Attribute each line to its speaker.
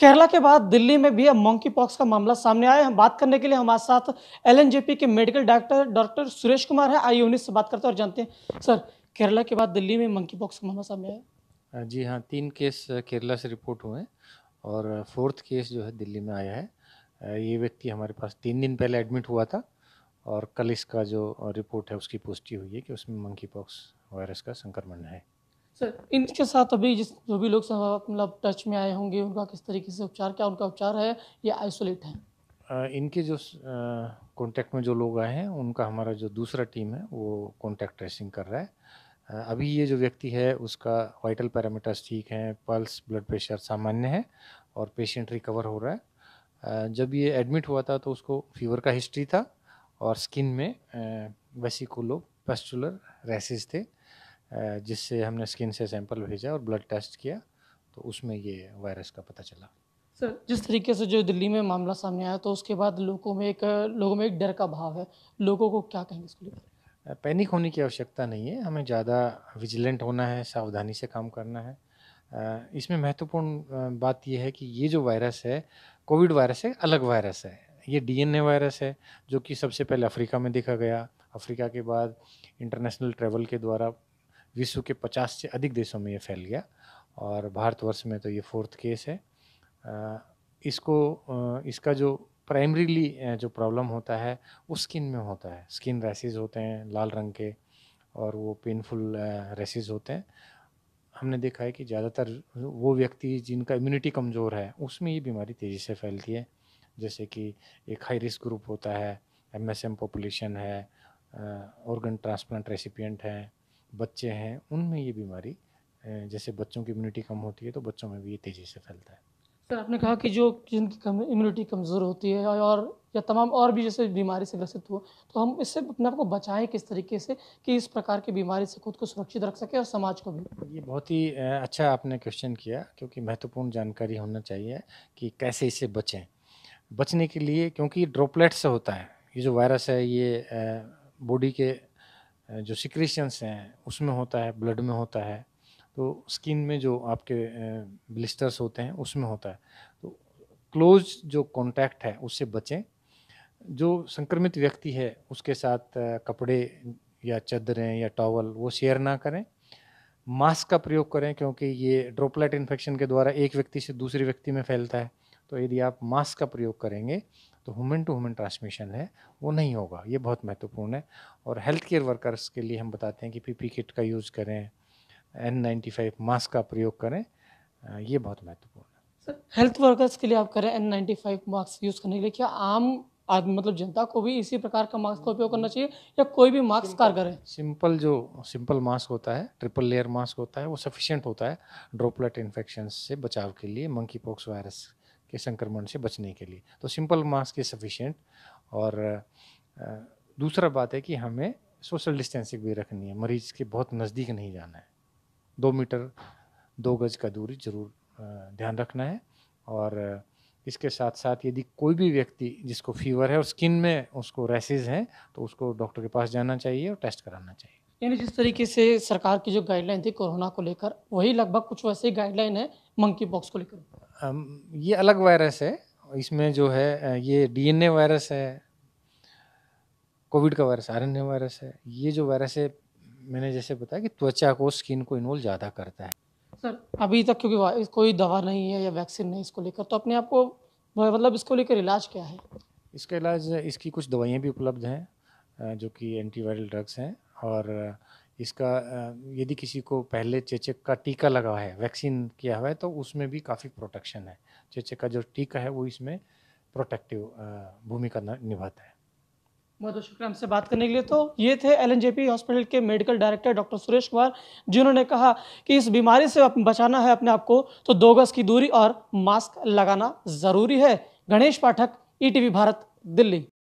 Speaker 1: केरला के बाद दिल्ली में भी अब मंकी पॉक्स का मामला सामने आया है बात करने के लिए हमारे साथ एल के medical doctor doctor Suresh Kumar है आई यूनिट से बात करते हैं और जानते हैं सर केरला के बाद दिल्ली में मंकी पॉक्स का मामला सामने
Speaker 2: आया जी हाँ तीन केस केरला से रिपोर्ट हुए हैं और फोर्थ केस जो है दिल्ली में आया है ये व्यक्ति हमारे पास तीन दिन पहले एडमिट हुआ था और कल इसका जो रिपोर्ट है उसकी पुष्टि हुई है कि उसमें मंकी पॉक्स वायरस का संक्रमण है
Speaker 1: सर इनके साथ अभी जिस जो भी लोग मतलब टच में आए होंगे उनका किस तरीके से उपचार क्या उनका उपचार है या आइसोलेट है
Speaker 2: इनके जो कांटेक्ट में जो लोग आए हैं उनका हमारा जो दूसरा टीम है वो कांटेक्ट ट्रेसिंग कर रहा है अभी ये जो व्यक्ति है उसका वाइटल पैरामीटर्स ठीक हैं पल्स ब्लड प्रेशर सामान्य है और पेशेंट रिकवर हो रहा है जब ये एडमिट हुआ था तो उसको फीवर का हिस्ट्री था और स्किन में वैसी को लोग पेस्टुलर रैसेज थे जिससे हमने स्किन से सैंपल भेजा और ब्लड टेस्ट किया तो उसमें ये वायरस का पता चला
Speaker 1: सर जिस तरीके से जो दिल्ली में मामला सामने आया तो उसके बाद लोगों में एक लोगों में एक डर का भाव है लोगों को क्या कहेंगे इसके लिए
Speaker 2: पैनिक होने की आवश्यकता नहीं है हमें ज़्यादा विजिलेंट होना है सावधानी से काम करना है इसमें महत्वपूर्ण बात यह है कि ये जो वायरस है कोविड वायरस से अलग वायरस है ये डीएनए वायरस है जो कि सबसे पहले अफ्रीका में देखा गया अफ्रीका के बाद इंटरनेशनल ट्रेवल के द्वारा विश्व के 50 से अधिक देशों में ये फैल गया और भारतवर्ष में तो ये फोर्थ केस है इसको इसका जो प्राइमरीली जो प्रॉब्लम होता है वो स्किन में होता है स्किन रैसेज होते हैं लाल रंग के और वो पेनफुल रैसेज होते हैं हमने देखा है कि ज़्यादातर वो व्यक्ति जिनका इम्यूनिटी कमज़ोर है उसमें ये बीमारी तेज़ी से फैलती है जैसे कि एक हाई रिस्क ग्रुप होता है एम एस एम पॉपुलेशन है ऑर्गन ट्रांसप्लांट रेसिपियंट हैं बच्चे हैं उनमें ये बीमारी जैसे बच्चों की इम्यूनिटी कम होती है तो बच्चों में भी ये तेज़ी से फैलता है
Speaker 1: सर तो आपने कहा कि जो जिनकी कम इम्यूनिटी कमज़ोर होती है और या तमाम और भी जैसे बीमारी से ग्रसित हो तो हम इससे अपने आप को बचाएं किस तरीके से कि इस प्रकार की बीमारी से खुद को सुरक्षित रख सके और समाज को भी
Speaker 2: ये बहुत ही अच्छा आपने क्वेश्चन किया क्योंकि महत्वपूर्ण जानकारी होना चाहिए कि कैसे इससे बचें बचने के लिए क्योंकि ड्रोपलेट से होता है ये जो वायरस है ये बॉडी के जो सिक्रेशंस हैं उसमें होता है ब्लड में होता है तो स्किन में जो आपके ब्लिस्टर्स होते हैं उसमें होता है तो क्लोज जो कॉन्टैक्ट है उससे बचें जो संक्रमित व्यक्ति है उसके साथ कपड़े या चादरें या टॉवल वो शेयर ना करें मास्क का प्रयोग करें क्योंकि ये ड्रॉपलेट इन्फेक्शन के द्वारा एक व्यक्ति से दूसरे व्यक्ति में फैलता है तो यदि आप मास्क का प्रयोग करेंगे तो ह्यूमन टू हुमन ट्रांसमिशन है वो नहीं होगा ये बहुत महत्वपूर्ण है और हेल्थ केयर वर्कर्स के लिए हम बताते हैं कि पी किट का यूज़ करें एन नाइन्टी फाइव मास्क का प्रयोग करें ये बहुत महत्वपूर्ण है
Speaker 1: सर हेल्थ वर्कर्स के लिए आप करें N ninety five mask use करने के लिए क्या आम आदमी मतलब जनता को भी इसी प्रकार का मास्क का उपयोग करना चाहिए या कोई भी मास्क कारगर है
Speaker 2: सिंपल जो सिंपल मास्क होता है ट्रिपल लेयर मास्क होता है वो सफिशियंट होता है ड्रोपलेट इन्फेक्शन से बचाव के लिए मंकी पॉक्स वायरस के संक्रमण से बचने के लिए तो सिंपल मास्क इज सफिशेंट और दूसरा बात है कि हमें सोशल डिस्टेंसिंग भी रखनी है मरीज के बहुत नज़दीक नहीं जाना है दो मीटर दो गज का दूरी ज़रूर ध्यान रखना है और इसके साथ साथ यदि कोई भी व्यक्ति जिसको फीवर है और स्किन में उसको रैसेज हैं तो उसको डॉक्टर के पास जाना चाहिए और टेस्ट कराना चाहिए
Speaker 1: यानी जिस तरीके से सरकार की जो गाइडलाइन थी कोरोना को लेकर वही लगभग कुछ वैसे गाइडलाइन है मंकी बॉक्स को लेकर
Speaker 2: ये अलग वायरस है इसमें जो है ये डीएनए वायरस है कोविड का वायरस आर वायरस है ये जो वायरस है मैंने जैसे बताया कि त्वचा को स्किन को इन्वॉल्व ज़्यादा करता है
Speaker 1: सर अभी तक क्योंकि कोई दवा नहीं है या वैक्सीन नहीं इसको लेकर तो अपने आप को मतलब इसको लेकर इलाज क्या है
Speaker 2: इसका इलाज इसकी कुछ दवाइयाँ भी उपलब्ध हैं जो कि एंटीवायरल ड्रग्स हैं और इसका यदि किसी को पहले चेचक का टीका लगा है वैक्सीन किया हुआ है तो उसमें भी काफ़ी प्रोटेक्शन है चेचक का जो टीका है वो इसमें प्रोटेक्टिव भूमिका निभाता है
Speaker 1: बहुत बहुत शुक्रिया हमसे बात करने के लिए तो ये थे एल हॉस्पिटल के medical director doctor Suresh Kumar जिन्होंने कहा कि इस बीमारी से बचाना है अपने आप को तो दो गज की दूरी और मास्क लगाना ज़रूरी है गणेश पाठक ई भारत दिल्ली